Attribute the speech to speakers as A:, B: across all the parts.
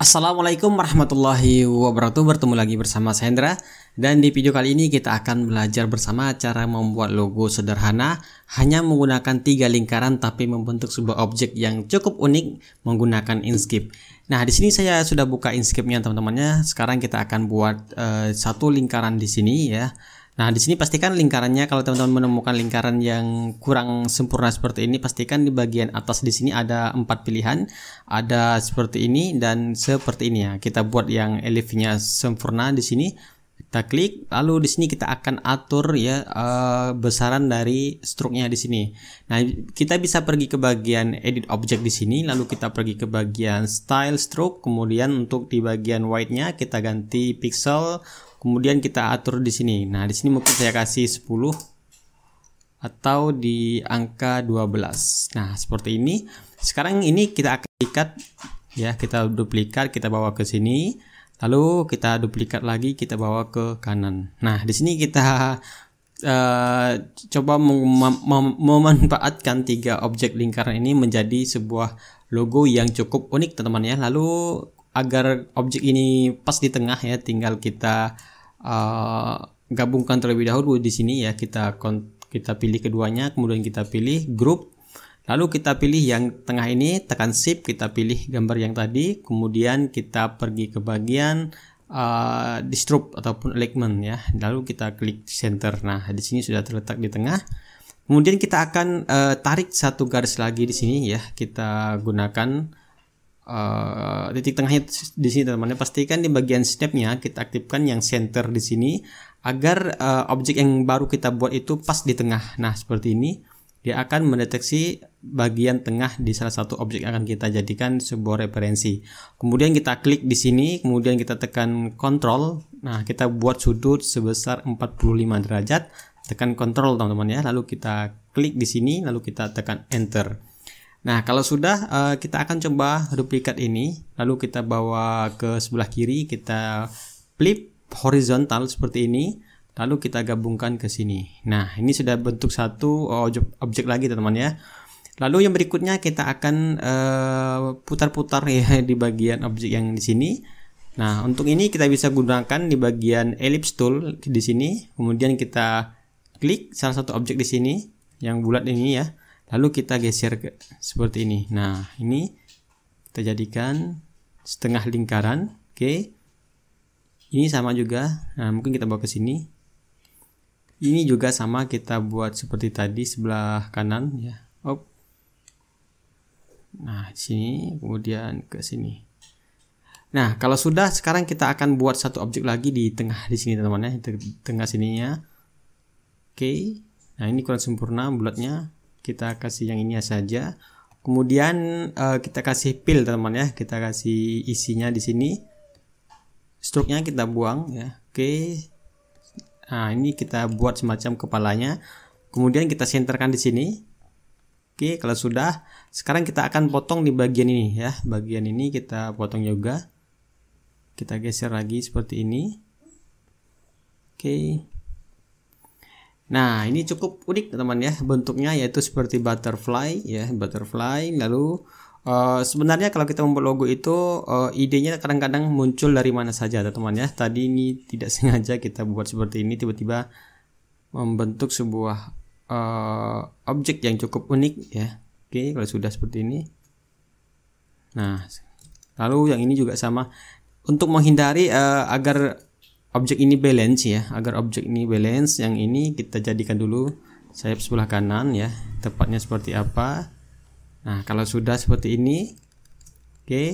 A: Assalamualaikum warahmatullahi wabarakatuh Bertemu lagi bersama Sandra Dan di video kali ini kita akan belajar bersama Cara membuat logo sederhana Hanya menggunakan tiga lingkaran Tapi membentuk sebuah objek yang cukup unik Menggunakan Inkscape Nah di sini saya sudah buka Inkscape-nya teman-temannya Sekarang kita akan buat uh, satu lingkaran di sini ya Nah, di sini pastikan lingkarannya kalau teman-teman menemukan lingkaran yang kurang sempurna seperti ini, pastikan di bagian atas di sini ada empat pilihan, ada seperti ini dan seperti ini ya. Kita buat yang elifnya sempurna di sini. Kita klik, lalu di sini kita akan atur ya uh, besaran dari struknya di sini. Nah, kita bisa pergi ke bagian edit objek di sini, lalu kita pergi ke bagian style stroke, kemudian untuk di bagian white-nya kita ganti pixel kemudian kita atur di sini nah di sini mungkin saya kasih 10 atau di angka 12 nah seperti ini sekarang ini kita akan ikat ya kita duplikat kita bawa ke sini lalu kita duplikat lagi kita bawa ke kanan nah di sini kita uh, coba mem mem memanfaatkan tiga objek lingkaran ini menjadi sebuah logo yang cukup unik teman-teman ya lalu agar objek ini pas di tengah ya tinggal kita uh, gabungkan terlebih dahulu di sini ya kita kita pilih keduanya kemudian kita pilih grup lalu kita pilih yang tengah ini tekan shift kita pilih gambar yang tadi kemudian kita pergi ke bagian uh, eh, distrup ataupun alignment ya lalu kita klik center nah di sini sudah terletak di tengah kemudian kita akan uh, tarik satu garis lagi di sini ya kita gunakan uh, titik tengahnya di sini teman-teman. Pastikan di bagian snapnya kita aktifkan yang center di sini agar uh, objek yang baru kita buat itu pas di tengah. Nah seperti ini dia akan mendeteksi bagian tengah di salah satu objek yang akan kita jadikan sebuah referensi. Kemudian kita klik di sini, kemudian kita tekan control. Nah, kita buat sudut sebesar 45 derajat, tekan control teman-teman ya. Lalu kita klik di sini, lalu kita tekan enter. Nah, kalau sudah uh, kita akan coba duplikat ini, lalu kita bawa ke sebelah kiri, kita flip horizontal seperti ini, lalu kita gabungkan ke sini. Nah, ini sudah bentuk satu eh, objek, objek lagi teman-teman ya. Lalu yang berikutnya kita akan eh, putar-putar uh, ya di bagian objek yang di sini. Nah, untuk ini kita bisa gunakan di bagian ellipse tool di sini. Kemudian kita klik salah satu objek di sini yang bulat ini ya lalu kita geser ke seperti ini nah ini kita jadikan setengah lingkaran oke okay. ini sama juga nah mungkin kita bawa ke sini ini juga sama kita buat seperti tadi sebelah kanan ya op nah sini kemudian ke sini nah kalau sudah sekarang kita akan buat satu objek lagi di tengah di sini teman-teman ya di tengah sininya oke okay. nah ini kurang sempurna bulatnya kita kasih yang ini saja kemudian uh, kita kasih pil teman teman ya kita kasih isinya di sini struknya kita buang ya oke okay. nah ini kita buat semacam kepalanya kemudian kita senterkan di sini Oke, kalau sudah, sekarang kita akan potong di bagian ini ya. Bagian ini kita potong juga. Kita geser lagi seperti ini. Oke. Nah, ini cukup unik teman teman ya bentuknya yaitu seperti butterfly ya, butterfly lalu Uh, sebenarnya kalau kita membuat logo itu uh, idenya kadang-kadang muncul dari mana saja teman ya. Tadi ini tidak sengaja kita buat seperti ini tiba-tiba membentuk sebuah uh, objek yang cukup unik ya. Oke, kalau sudah seperti ini. Nah, lalu yang ini juga sama untuk menghindari uh, agar objek ini balance ya agar objek ini balance yang ini kita jadikan dulu sayap sebelah kanan ya tepatnya seperti apa nah kalau sudah seperti ini oke okay,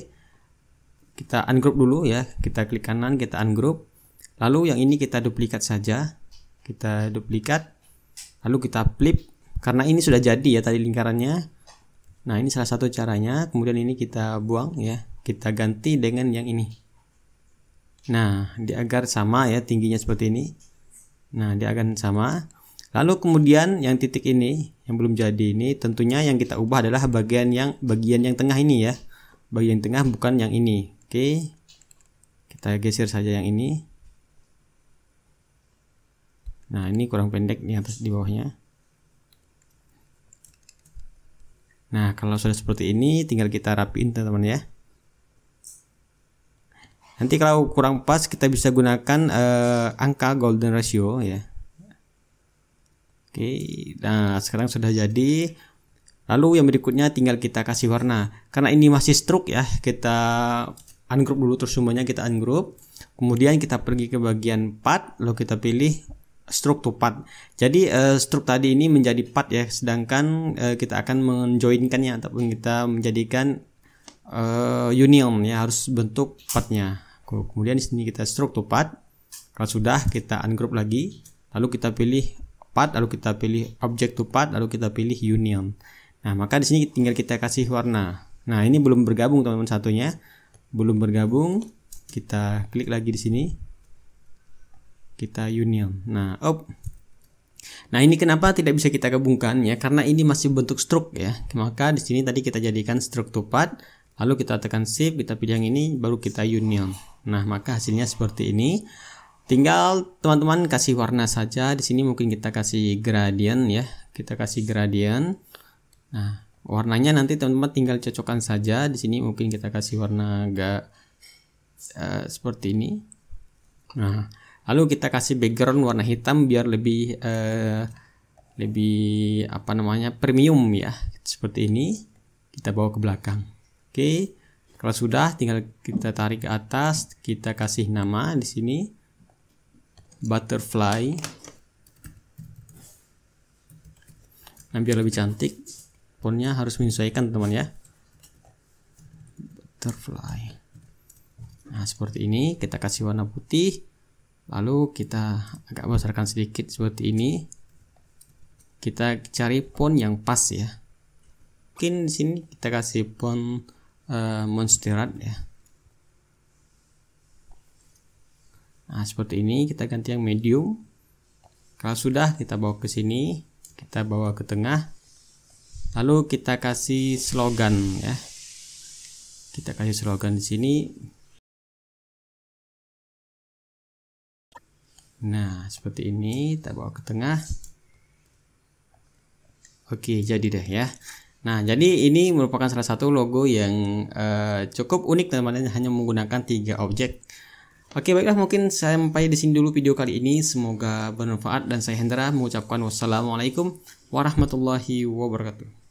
A: kita ungroup dulu ya kita klik kanan kita ungroup lalu yang ini kita duplikat saja kita duplikat lalu kita flip karena ini sudah jadi ya tadi lingkarannya nah ini salah satu caranya kemudian ini kita buang ya kita ganti dengan yang ini Nah, dia agar sama ya tingginya seperti ini. Nah, dia akan sama. Lalu kemudian yang titik ini yang belum jadi ini tentunya yang kita ubah adalah bagian yang bagian yang tengah ini ya. Bagian tengah bukan yang ini. Oke. Kita geser saja yang ini. Nah, ini kurang pendek di atas di bawahnya. Nah, kalau sudah seperti ini tinggal kita rapiin teman-teman ya. Nanti kalau kurang pas kita bisa gunakan uh, angka golden ratio ya. Oke, okay. nah sekarang sudah jadi. Lalu yang berikutnya tinggal kita kasih warna. Karena ini masih stroke ya, kita ungroup dulu terus semuanya kita ungroup. Kemudian kita pergi ke bagian part, lalu kita pilih stroke to part. Jadi uh, stroke tadi ini menjadi part ya, sedangkan uh, kita akan menjoinkannya ataupun kita menjadikan uh, union ya harus bentuk partnya kemudian di sini kita stroke to part. kalau sudah kita ungroup lagi lalu kita pilih part, lalu kita pilih object to part, lalu kita pilih union nah maka di sini tinggal kita kasih warna nah ini belum bergabung teman-teman satunya belum bergabung kita klik lagi di sini kita union nah op. Nah ini kenapa tidak bisa kita gabungkan ya? Karena ini masih bentuk stroke ya. Maka di sini tadi kita jadikan stroke to part, lalu kita tekan shift, kita pilih yang ini, baru kita union. Nah, maka hasilnya seperti ini. Tinggal teman-teman kasih warna saja. Di sini mungkin kita kasih gradient ya. Kita kasih gradient. Nah, warnanya nanti teman-teman tinggal cocokkan saja. Di sini mungkin kita kasih warna agak uh, eh, seperti ini. Nah, lalu kita kasih background warna hitam biar lebih uh, lebih apa namanya premium ya. Seperti ini. Kita bawa ke belakang. Oke. Okay. Kalau sudah tinggal kita tarik ke atas, kita kasih nama di sini butterfly. Nanti lebih cantik, fontnya harus menyesuaikan teman ya. Butterfly. Nah, seperti ini kita kasih warna putih. Lalu kita agak besarkan sedikit seperti ini. Kita cari font yang pas ya. Mungkin di sini kita kasih font Eh, monsterat ya nah seperti ini kita ganti yang medium kalau sudah kita bawa ke sini kita bawa ke tengah lalu kita kasih slogan ya kita kasih slogan di sini nah seperti ini kita bawa ke tengah oke jadi deh ya Nah, jadi ini merupakan salah satu logo yang uh, cukup unik teman-teman hanya menggunakan tiga objek. Oke, baiklah mungkin saya sampai di sini dulu video kali ini. Semoga bermanfaat dan saya Hendra mengucapkan wassalamualaikum warahmatullahi wabarakatuh.